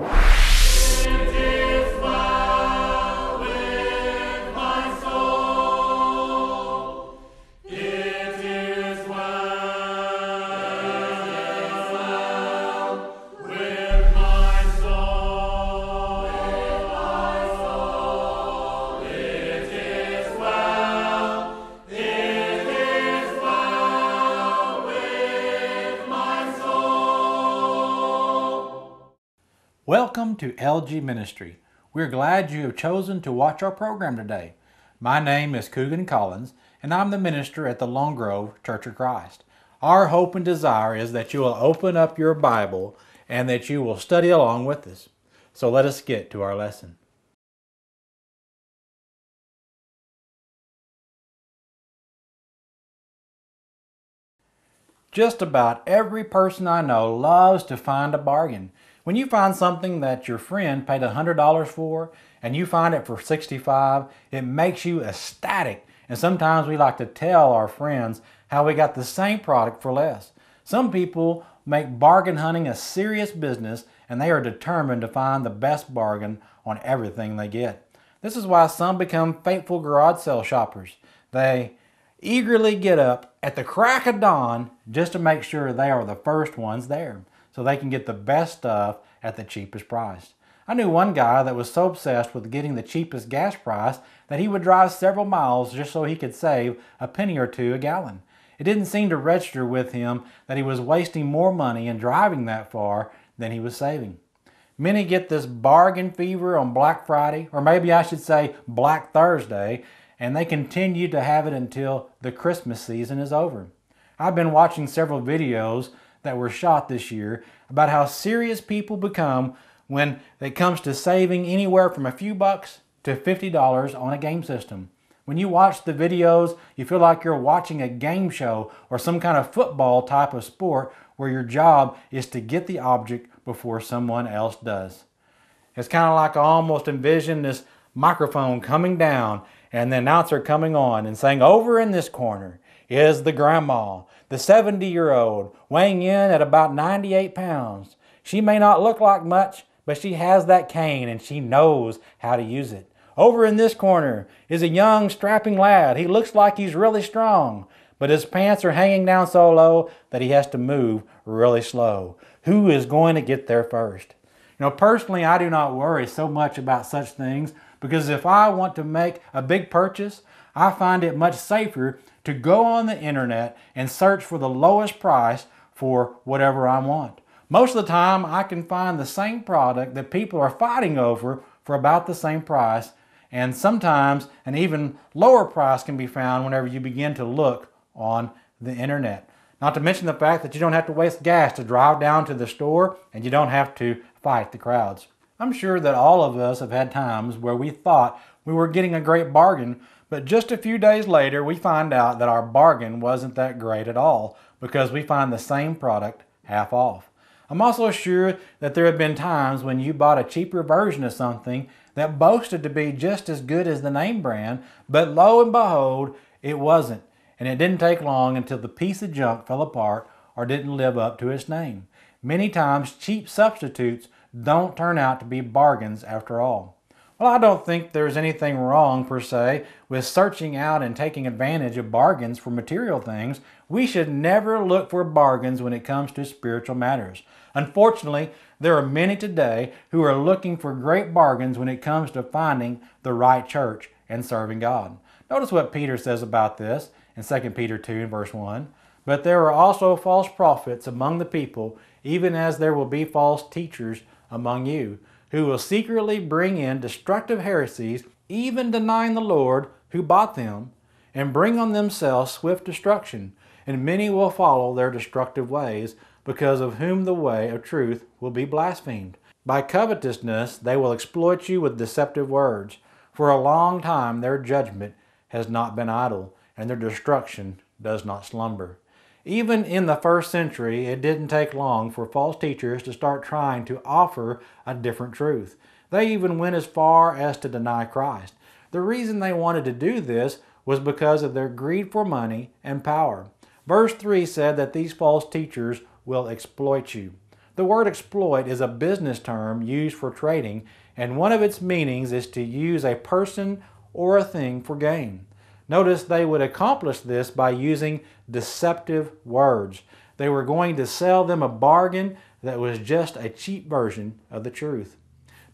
you to LG Ministry. We're glad you have chosen to watch our program today. My name is Coogan Collins, and I'm the minister at the Long Grove Church of Christ. Our hope and desire is that you will open up your Bible and that you will study along with us. So let us get to our lesson. Just about every person I know loves to find a bargain. When you find something that your friend paid $100 for and you find it for 65, it makes you ecstatic. And sometimes we like to tell our friends how we got the same product for less. Some people make bargain hunting a serious business and they are determined to find the best bargain on everything they get. This is why some become faithful garage sale shoppers. They eagerly get up at the crack of dawn just to make sure they are the first ones there so they can get the best stuff at the cheapest price. I knew one guy that was so obsessed with getting the cheapest gas price that he would drive several miles just so he could save a penny or two a gallon. It didn't seem to register with him that he was wasting more money in driving that far than he was saving. Many get this bargain fever on Black Friday, or maybe I should say Black Thursday, and they continue to have it until the Christmas season is over. I've been watching several videos that were shot this year about how serious people become when it comes to saving anywhere from a few bucks to $50 on a game system. When you watch the videos, you feel like you're watching a game show or some kind of football type of sport where your job is to get the object before someone else does. It's kind of like I almost envision this microphone coming down and the announcer coming on and saying, Over in this corner is the grandma. The 70 year old, weighing in at about 98 pounds. She may not look like much, but she has that cane and she knows how to use it. Over in this corner is a young, strapping lad. He looks like he's really strong, but his pants are hanging down so low that he has to move really slow. Who is going to get there first? You know, personally, I do not worry so much about such things because if I want to make a big purchase, I find it much safer to go on the internet and search for the lowest price for whatever I want. Most of the time, I can find the same product that people are fighting over for about the same price, and sometimes an even lower price can be found whenever you begin to look on the internet. Not to mention the fact that you don't have to waste gas to drive down to the store and you don't have to fight the crowds. I'm sure that all of us have had times where we thought we were getting a great bargain but just a few days later, we find out that our bargain wasn't that great at all because we find the same product half off. I'm also sure that there have been times when you bought a cheaper version of something that boasted to be just as good as the name brand, but lo and behold, it wasn't. And it didn't take long until the piece of junk fell apart or didn't live up to its name. Many times, cheap substitutes don't turn out to be bargains after all. Well, I don't think there's anything wrong, per se, with searching out and taking advantage of bargains for material things. We should never look for bargains when it comes to spiritual matters. Unfortunately, there are many today who are looking for great bargains when it comes to finding the right church and serving God. Notice what Peter says about this in 2 Peter 2 and verse 1. But there are also false prophets among the people, even as there will be false teachers among you who will secretly bring in destructive heresies, even denying the Lord who bought them, and bring on themselves swift destruction. And many will follow their destructive ways, because of whom the way of truth will be blasphemed. By covetousness they will exploit you with deceptive words. For a long time their judgment has not been idle, and their destruction does not slumber. Even in the first century, it didn't take long for false teachers to start trying to offer a different truth. They even went as far as to deny Christ. The reason they wanted to do this was because of their greed for money and power. Verse 3 said that these false teachers will exploit you. The word exploit is a business term used for trading, and one of its meanings is to use a person or a thing for gain. Notice they would accomplish this by using deceptive words. They were going to sell them a bargain that was just a cheap version of the truth.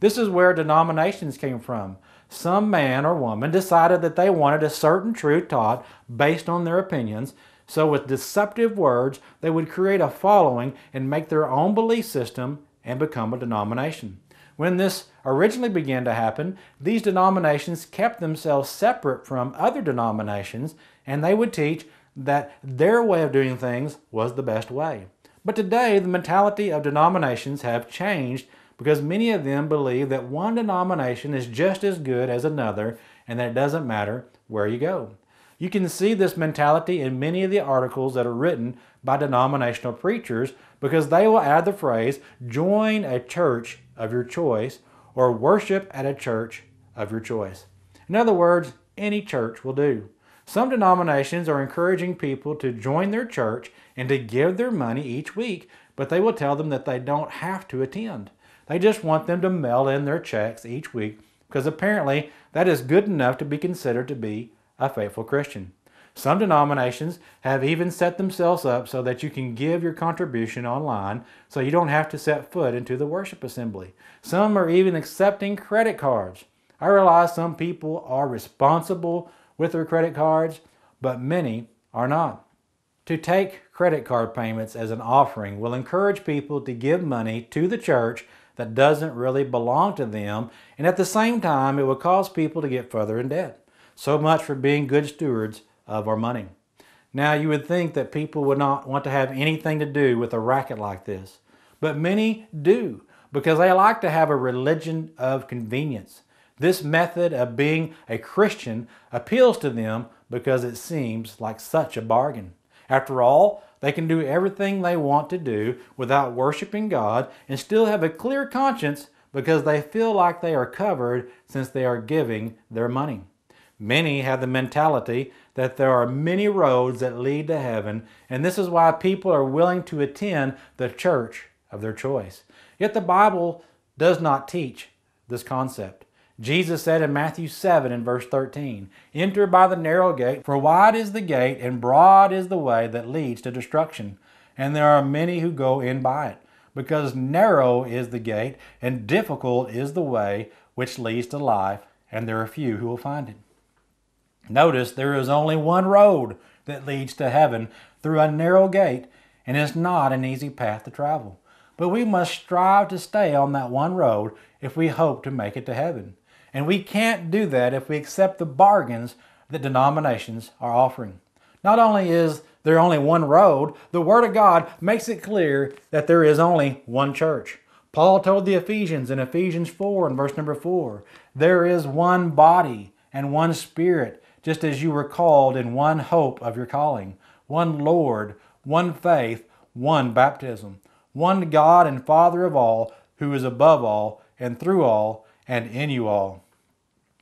This is where denominations came from. Some man or woman decided that they wanted a certain truth taught based on their opinions, so with deceptive words, they would create a following and make their own belief system and become a denomination. When this originally began to happen, these denominations kept themselves separate from other denominations and they would teach that their way of doing things was the best way. But today, the mentality of denominations have changed because many of them believe that one denomination is just as good as another and that it doesn't matter where you go. You can see this mentality in many of the articles that are written by denominational preachers because they will add the phrase, join a church of your choice or worship at a church of your choice. In other words, any church will do. Some denominations are encouraging people to join their church and to give their money each week, but they will tell them that they don't have to attend. They just want them to mail in their checks each week because apparently that is good enough to be considered to be a faithful Christian. Some denominations have even set themselves up so that you can give your contribution online so you don't have to set foot into the worship assembly. Some are even accepting credit cards. I realize some people are responsible with their credit cards, but many are not. To take credit card payments as an offering will encourage people to give money to the church that doesn't really belong to them, and at the same time, it will cause people to get further in debt. So much for being good stewards of our money. Now, you would think that people would not want to have anything to do with a racket like this, but many do because they like to have a religion of convenience. This method of being a Christian appeals to them because it seems like such a bargain. After all, they can do everything they want to do without worshiping God and still have a clear conscience because they feel like they are covered since they are giving their money. Many have the mentality that there are many roads that lead to heaven, and this is why people are willing to attend the church of their choice. Yet the Bible does not teach this concept. Jesus said in Matthew 7 and verse 13, Enter by the narrow gate, for wide is the gate and broad is the way that leads to destruction, and there are many who go in by it, because narrow is the gate and difficult is the way which leads to life, and there are few who will find it. Notice there is only one road that leads to heaven through a narrow gate, and it's not an easy path to travel. But we must strive to stay on that one road if we hope to make it to heaven. And we can't do that if we accept the bargains that denominations are offering. Not only is there only one road, the Word of God makes it clear that there is only one church. Paul told the Ephesians in Ephesians 4 and verse number 4 there is one body and one spirit, just as you were called in one hope of your calling, one Lord, one faith, one baptism, one God and Father of all, who is above all, and through all, and in you all.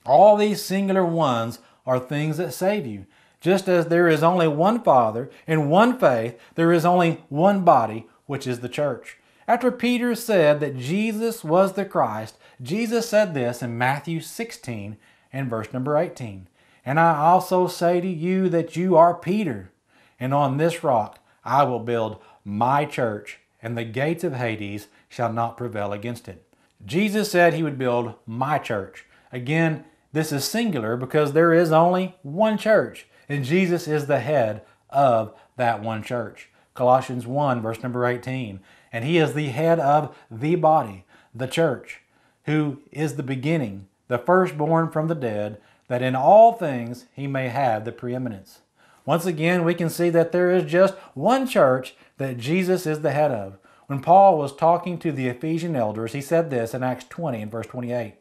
All these singular ones are things that save you. Just as there is only one Father and one faith, there is only one body, which is the church. After Peter said that Jesus was the Christ, Jesus said this in Matthew 16 and verse number 18 And I also say to you that you are Peter, and on this rock I will build my church, and the gates of Hades shall not prevail against it. Jesus said he would build my church. Again, this is singular because there is only one church, and Jesus is the head of that one church. Colossians 1, verse number 18. And he is the head of the body, the church, who is the beginning, the firstborn from the dead, that in all things he may have the preeminence. Once again, we can see that there is just one church that Jesus is the head of. When Paul was talking to the Ephesian elders, he said this in Acts 20 and verse 28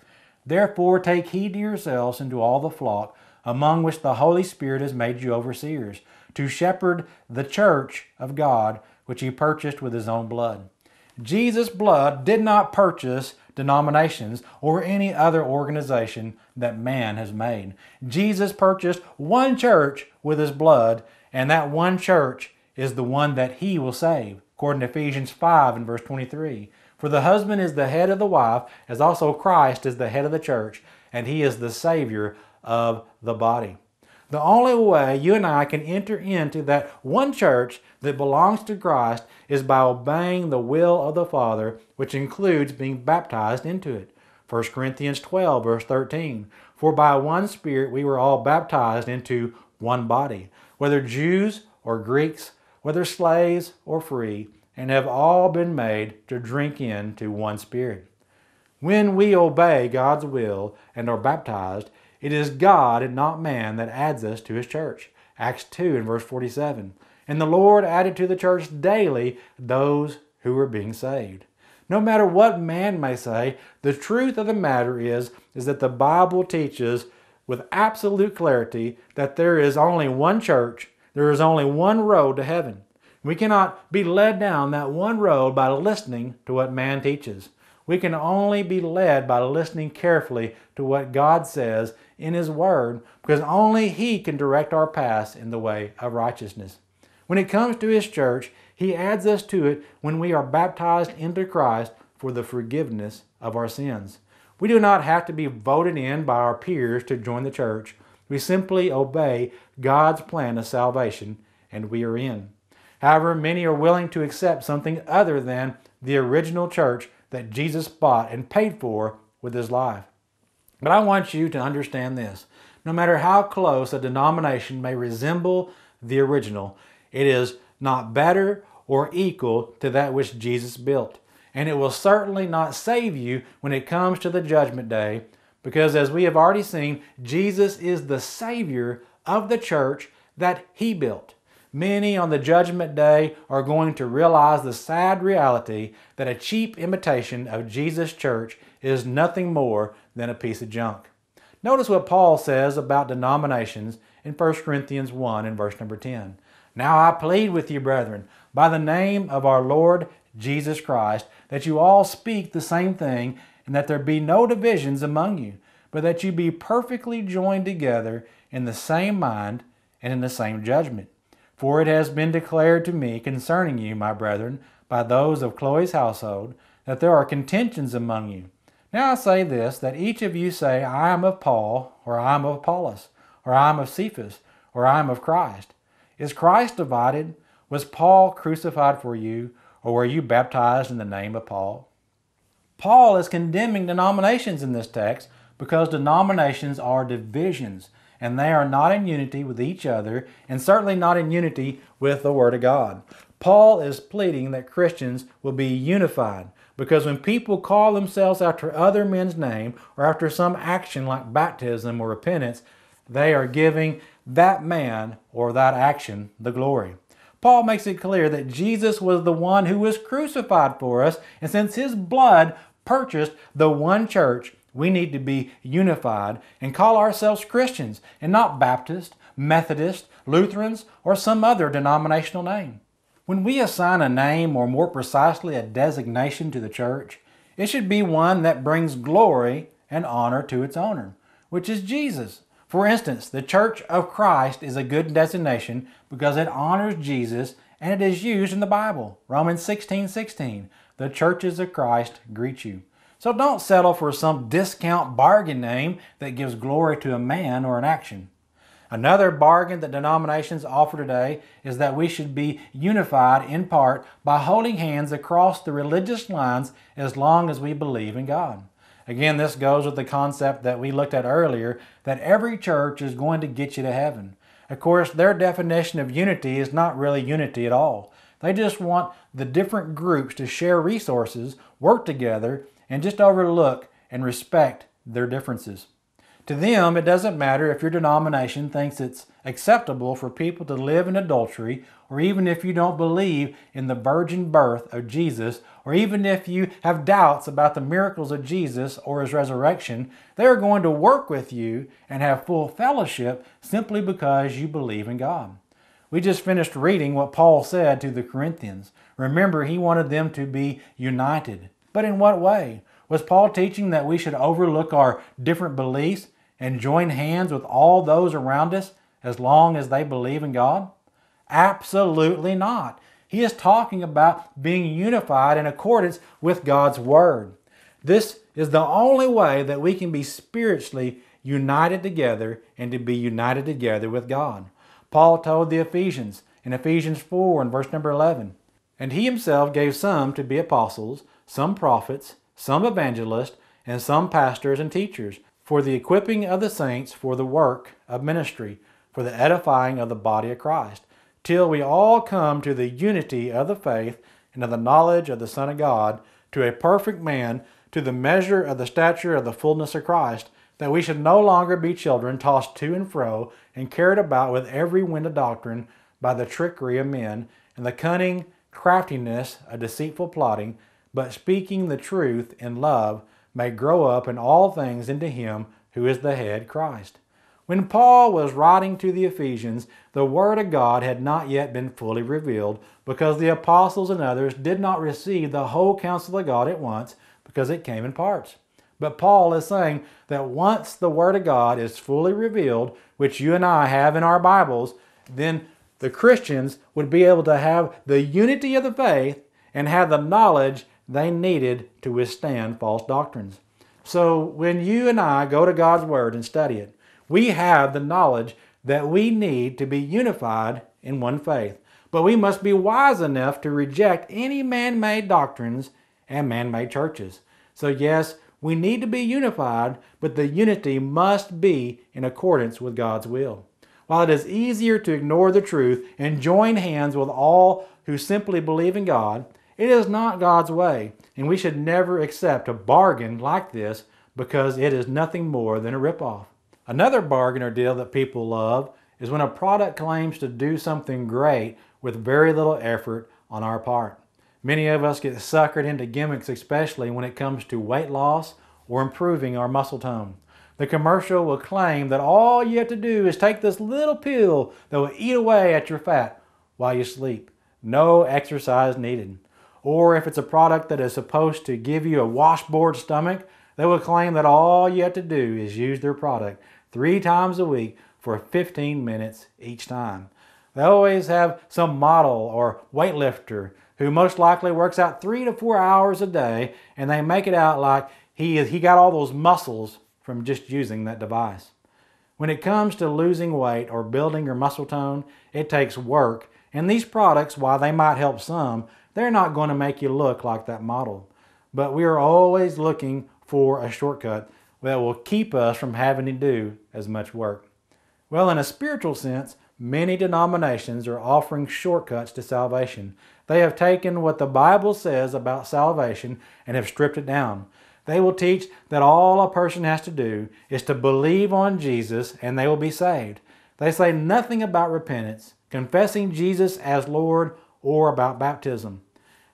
Therefore, take heed to yourselves and to all the flock, among which the Holy Spirit has made you overseers, to shepherd the church of God, which he purchased with his own blood. Jesus' blood did not purchase denominations or any other organization that man has made. Jesus purchased one church with his blood, and that one church is the one that he will save, according to Ephesians 5 and verse 23. For the husband is the head of the wife, as also Christ is the head of the church, and he is the Savior of the body. The only way you and I can enter into that one church that belongs to Christ is by obeying the will of the Father, which includes being baptized into it. 1 Corinthians 12, verse 13. For by one Spirit we were all baptized into one body, whether Jews or Greeks, whether slaves or free and have all been made to drink in to one Spirit. When we obey God's will and are baptized, it is God and not man that adds us to His church. Acts 2 and verse 47. And the Lord added to the church daily those who were being saved. No matter what man may say, the truth of the matter is, is that the Bible teaches with absolute clarity that there is only one church, there is only one road to heaven. We cannot be led down that one road by listening to what man teaches. We can only be led by listening carefully to what God says in His Word, because only He can direct our paths in the way of righteousness. When it comes to His church, He adds us to it when we are baptized into Christ for the forgiveness of our sins. We do not have to be voted in by our peers to join the church. We simply obey God's plan of salvation, and we are in. However, many are willing to accept something other than the original church that Jesus bought and paid for with his life. But I want you to understand this. No matter how close a denomination may resemble the original, it is not better or equal to that which Jesus built. And it will certainly not save you when it comes to the judgment day, because as we have already seen, Jesus is the Savior of the church that He built many on the judgment day are going to realize the sad reality that a cheap imitation of Jesus' church is nothing more than a piece of junk. Notice what Paul says about denominations in 1 Corinthians 1 and verse number 10. Now I plead with you, brethren, by the name of our Lord Jesus Christ, that you all speak the same thing, and that there be no divisions among you, but that you be perfectly joined together in the same mind and in the same judgment. For it has been declared to me concerning you, my brethren, by those of Chloe's household, that there are contentions among you. Now I say this, that each of you say, I am of Paul, or I am of Apollos, or I am of Cephas, or I am of Christ. Is Christ divided? Was Paul crucified for you, or were you baptized in the name of Paul? Paul is condemning denominations in this text because denominations are divisions and they are not in unity with each other, and certainly not in unity with the Word of God. Paul is pleading that Christians will be unified because when people call themselves after other men's name or after some action like baptism or repentance, they are giving that man or that action the glory. Paul makes it clear that Jesus was the one who was crucified for us, and since his blood purchased the one church, we need to be unified and call ourselves Christians and not Baptist, Methodist, Lutherans, or some other denominational name. When we assign a name or more precisely a designation to the church, it should be one that brings glory and honor to its owner, which is Jesus. For instance, the Church of Christ is a good designation because it honors Jesus and it is used in the Bible. Romans 16 16. The churches of Christ greet you. So don't settle for some discount bargain name that gives glory to a man or an action. Another bargain that denominations offer today is that we should be unified in part by holding hands across the religious lines as long as we believe in God. Again, this goes with the concept that we looked at earlier that every church is going to get you to heaven. Of course, their definition of unity is not really unity at all. They just want the different groups to share resources, work together, and just overlook and respect their differences. To them, it doesn't matter if your denomination thinks it's acceptable for people to live in adultery, or even if you don't believe in the virgin birth of Jesus, or even if you have doubts about the miracles of Jesus or his resurrection, they're going to work with you and have full fellowship simply because you believe in God. We just finished reading what Paul said to the Corinthians. Remember, he wanted them to be united. But in what way? Was Paul teaching that we should overlook our different beliefs and join hands with all those around us as long as they believe in God? Absolutely not. He is talking about being unified in accordance with God's Word. This is the only way that we can be spiritually united together and to be united together with God. Paul told the Ephesians in Ephesians 4 and verse number 11, and he himself gave some to be apostles, some prophets, some evangelists, and some pastors and teachers, for the equipping of the saints for the work of ministry, for the edifying of the body of Christ, till we all come to the unity of the faith and of the knowledge of the Son of God, to a perfect man, to the measure of the stature of the fullness of Christ, that we should no longer be children tossed to and fro and carried about with every wind of doctrine by the trickery of men and the cunning craftiness, a deceitful plotting, but speaking the truth in love, may grow up in all things into him who is the head, Christ. When Paul was writing to the Ephesians, the Word of God had not yet been fully revealed because the apostles and others did not receive the whole counsel of God at once because it came in parts. But Paul is saying that once the Word of God is fully revealed, which you and I have in our Bibles, then the Christians would be able to have the unity of the faith and have the knowledge they needed to withstand false doctrines. So when you and I go to God's Word and study it, we have the knowledge that we need to be unified in one faith. But we must be wise enough to reject any man made doctrines and man made churches. So, yes, we need to be unified, but the unity must be in accordance with God's will while it is easier to ignore the truth and join hands with all who simply believe in God, it is not God's way, and we should never accept a bargain like this because it is nothing more than a ripoff. Another bargain or deal that people love is when a product claims to do something great with very little effort on our part. Many of us get suckered into gimmicks, especially when it comes to weight loss or improving our muscle tone. The commercial will claim that all you have to do is take this little pill that will eat away at your fat while you sleep. No exercise needed. Or if it's a product that is supposed to give you a washboard stomach, they will claim that all you have to do is use their product three times a week for 15 minutes each time. They always have some model or weightlifter who most likely works out three to four hours a day and they make it out like he, is, he got all those muscles from just using that device. When it comes to losing weight or building your muscle tone, it takes work, and these products, while they might help some, they're not going to make you look like that model. But we are always looking for a shortcut that will keep us from having to do as much work. Well, in a spiritual sense, many denominations are offering shortcuts to salvation. They have taken what the Bible says about salvation and have stripped it down. They will teach that all a person has to do is to believe on Jesus and they will be saved. They say nothing about repentance, confessing Jesus as Lord, or about baptism.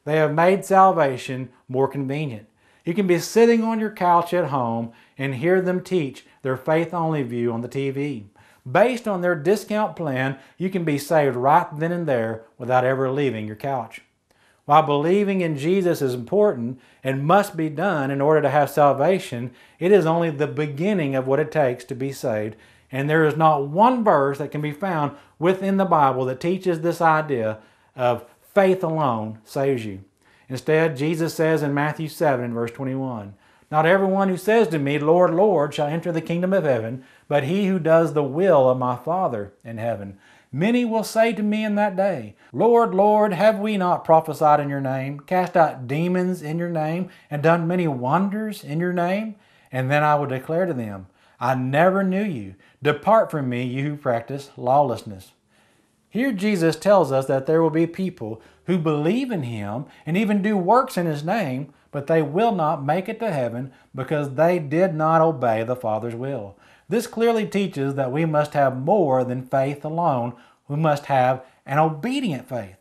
They have made salvation more convenient. You can be sitting on your couch at home and hear them teach their faith only view on the TV. Based on their discount plan, you can be saved right then and there without ever leaving your couch. While believing in Jesus is important and must be done in order to have salvation, it is only the beginning of what it takes to be saved. And there is not one verse that can be found within the Bible that teaches this idea of faith alone saves you. Instead, Jesus says in Matthew 7 and verse 21, Not everyone who says to me, Lord, Lord, shall enter the kingdom of heaven, but he who does the will of my Father in heaven. Many will say to me in that day, Lord, Lord, have we not prophesied in your name, cast out demons in your name, and done many wonders in your name? And then I will declare to them, I never knew you. Depart from me, you who practice lawlessness. Here Jesus tells us that there will be people who believe in him and even do works in his name, but they will not make it to heaven because they did not obey the Father's will. This clearly teaches that we must have more than faith alone. We must have an obedient faith.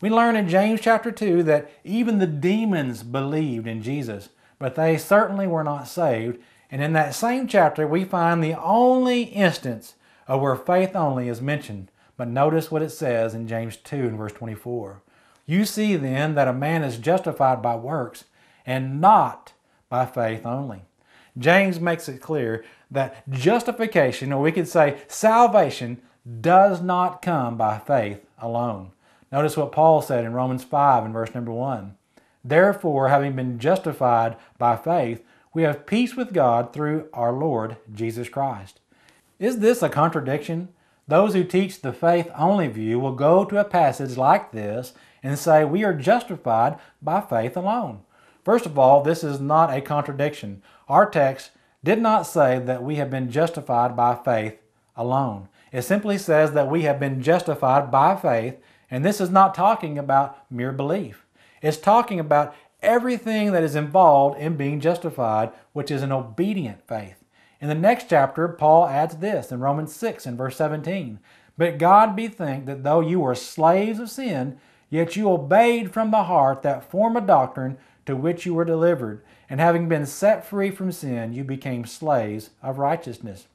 We learn in James chapter 2 that even the demons believed in Jesus, but they certainly were not saved. And in that same chapter, we find the only instance of where faith only is mentioned. But notice what it says in James 2 and verse 24. You see then that a man is justified by works and not by faith only. James makes it clear that justification, or we could say salvation, does not come by faith alone. Notice what Paul said in Romans 5 and verse number 1. Therefore, having been justified by faith, we have peace with God through our Lord Jesus Christ. Is this a contradiction? Those who teach the faith only view will go to a passage like this and say we are justified by faith alone. First of all, this is not a contradiction. Our text did not say that we have been justified by faith alone. It simply says that we have been justified by faith, and this is not talking about mere belief. It's talking about everything that is involved in being justified, which is an obedient faith. In the next chapter, Paul adds this in Romans 6 and verse 17 But God be thanked that though you were slaves of sin, yet you obeyed from the heart that form of doctrine to which you were delivered and having been set free from sin, you became slaves of righteousness.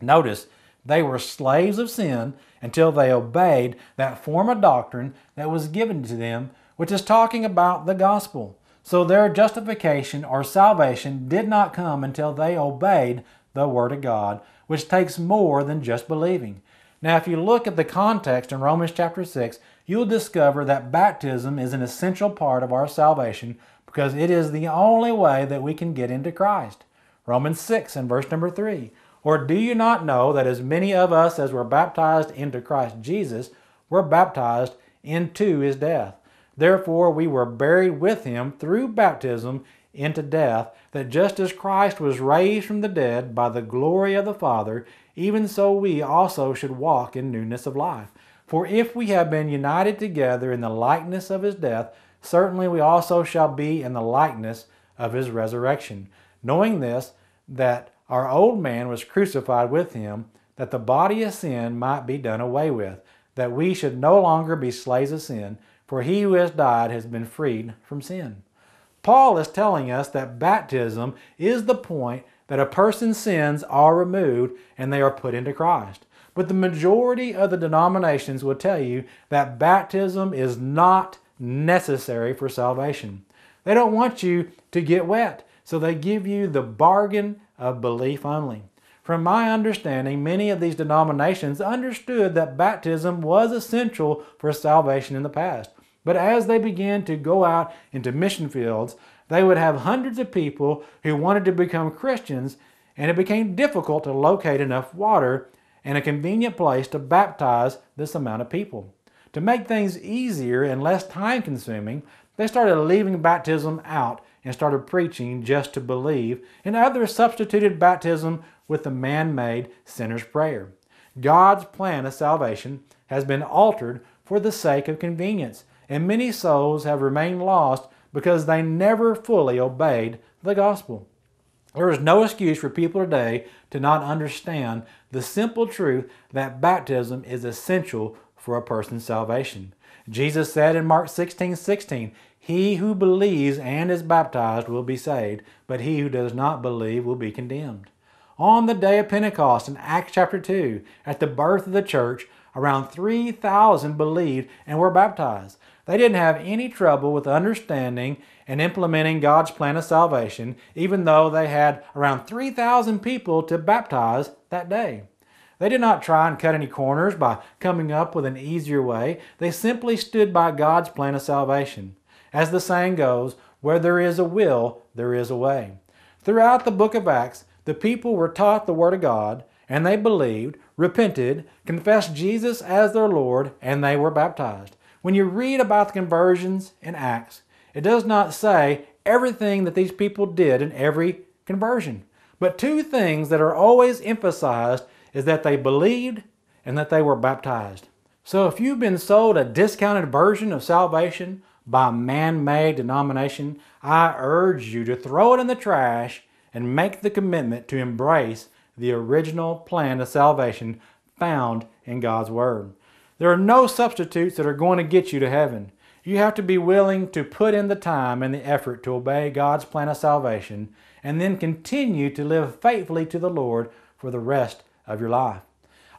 Notice, they were slaves of sin until they obeyed that form of doctrine that was given to them, which is talking about the gospel. So their justification or salvation did not come until they obeyed the Word of God, which takes more than just believing. Now, if you look at the context in Romans chapter 6, you'll discover that baptism is an essential part of our salvation because it is the only way that we can get into Christ. Romans 6 and verse number 3. Or do you not know that as many of us as were baptized into Christ Jesus were baptized into his death? Therefore, we were buried with him through baptism into death, that just as Christ was raised from the dead by the glory of the Father, even so we also should walk in newness of life. For if we have been united together in the likeness of his death, certainly we also shall be in the likeness of his resurrection, knowing this, that our old man was crucified with him, that the body of sin might be done away with, that we should no longer be slaves of sin, for he who has died has been freed from sin. Paul is telling us that baptism is the point that a person's sins are removed and they are put into Christ. But the majority of the denominations will tell you that baptism is not necessary for salvation. They don't want you to get wet, so they give you the bargain of belief only. From my understanding, many of these denominations understood that baptism was essential for salvation in the past. But as they began to go out into mission fields, they would have hundreds of people who wanted to become Christians, and it became difficult to locate enough water and a convenient place to baptize this amount of people. To make things easier and less time consuming, they started leaving baptism out and started preaching just to believe, and others substituted baptism with the man made sinner's prayer. God's plan of salvation has been altered for the sake of convenience, and many souls have remained lost because they never fully obeyed the gospel. There is no excuse for people today to not understand the simple truth that baptism is essential for a person's salvation. Jesus said in Mark 16 16, He who believes and is baptized will be saved, but he who does not believe will be condemned. On the day of Pentecost in Acts chapter 2, at the birth of the church, around 3,000 believed and were baptized. They didn't have any trouble with understanding and implementing God's plan of salvation, even though they had around 3,000 people to baptize that day. They did not try and cut any corners by coming up with an easier way. They simply stood by God's plan of salvation. As the saying goes, where there is a will, there is a way. Throughout the book of Acts, the people were taught the Word of God, and they believed, repented, confessed Jesus as their Lord, and they were baptized. When you read about the conversions in Acts, it does not say everything that these people did in every conversion. But two things that are always emphasized is that they believed and that they were baptized. So if you've been sold a discounted version of salvation by man-made denomination, I urge you to throw it in the trash and make the commitment to embrace the original plan of salvation found in God's Word. There are no substitutes that are going to get you to heaven. You have to be willing to put in the time and the effort to obey God's plan of salvation and then continue to live faithfully to the Lord for the rest of your life.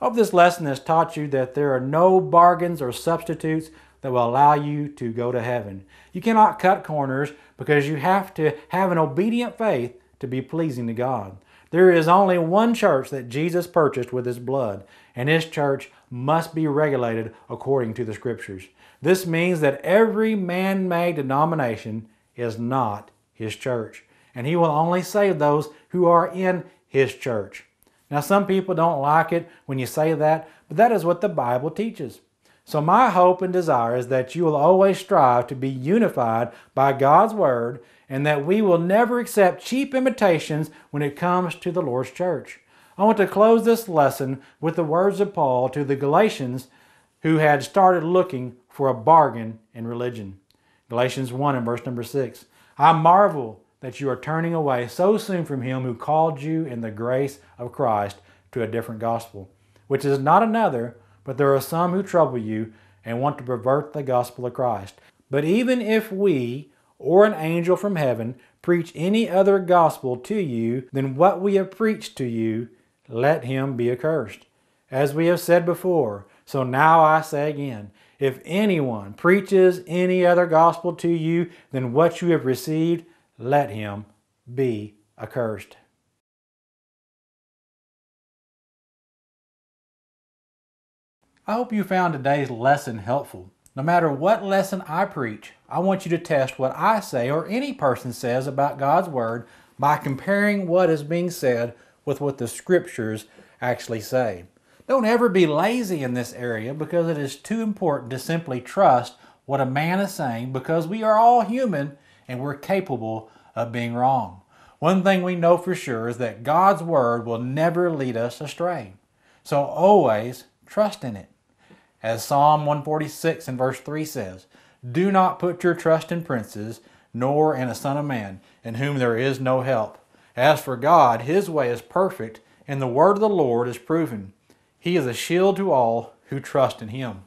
I hope this lesson has taught you that there are no bargains or substitutes that will allow you to go to heaven. You cannot cut corners because you have to have an obedient faith to be pleasing to God. There is only one church that Jesus purchased with his blood, and his church must be regulated according to the scriptures. This means that every man made denomination is not his church, and he will only save those who are in his church. Now, some people don't like it when you say that, but that is what the Bible teaches. So, my hope and desire is that you will always strive to be unified by God's Word and that we will never accept cheap imitations when it comes to the Lord's church. I want to close this lesson with the words of Paul to the Galatians who had started looking for a bargain in religion. Galatians 1 and verse number 6. I marvel that you are turning away so soon from Him who called you in the grace of Christ to a different gospel, which is not another, but there are some who trouble you and want to pervert the gospel of Christ. But even if we or an angel from heaven preach any other gospel to you than what we have preached to you, let him be accursed. As we have said before, so now I say again, if anyone preaches any other gospel to you than what you have received, let him be accursed. I hope you found today's lesson helpful. No matter what lesson I preach, I want you to test what I say or any person says about God's Word by comparing what is being said with what the Scriptures actually say. Don't ever be lazy in this area because it is too important to simply trust what a man is saying because we are all human and we're capable of being wrong. One thing we know for sure is that God's Word will never lead us astray. So always trust in it. As Psalm 146 and verse 3 says, Do not put your trust in princes, nor in a son of man, in whom there is no help. As for God, his way is perfect, and the word of the Lord is proven. He is a shield to all who trust in him.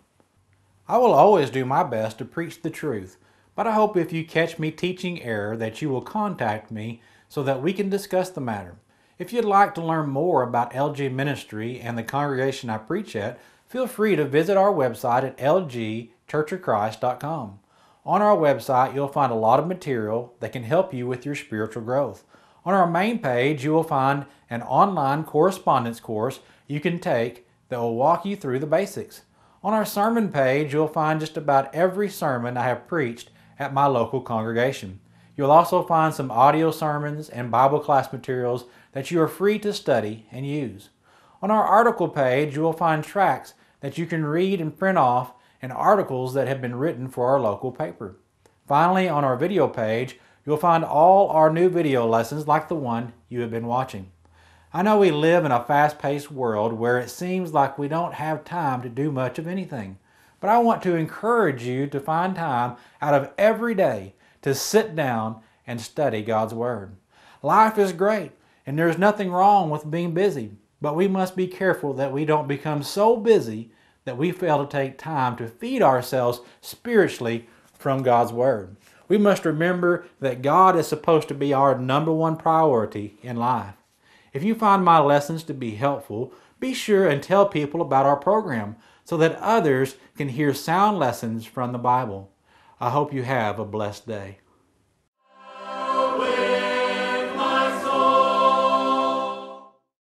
I will always do my best to preach the truth but I hope if you catch me teaching error that you will contact me so that we can discuss the matter. If you'd like to learn more about LG Ministry and the congregation I preach at, feel free to visit our website at lgchurchofchrist.com. On our website, you'll find a lot of material that can help you with your spiritual growth. On our main page, you will find an online correspondence course you can take that will walk you through the basics. On our sermon page, you'll find just about every sermon I have preached at my local congregation. You'll also find some audio sermons and Bible class materials that you are free to study and use. On our article page, you will find tracts that you can read and print off and articles that have been written for our local paper. Finally, on our video page, you'll find all our new video lessons like the one you have been watching. I know we live in a fast-paced world where it seems like we don't have time to do much of anything. But I want to encourage you to find time out of every day to sit down and study God's Word. Life is great, and there's nothing wrong with being busy, but we must be careful that we don't become so busy that we fail to take time to feed ourselves spiritually from God's Word. We must remember that God is supposed to be our number one priority in life. If you find my lessons to be helpful, be sure and tell people about our program so that others can hear sound lessons from the Bible. I hope you have a blessed day.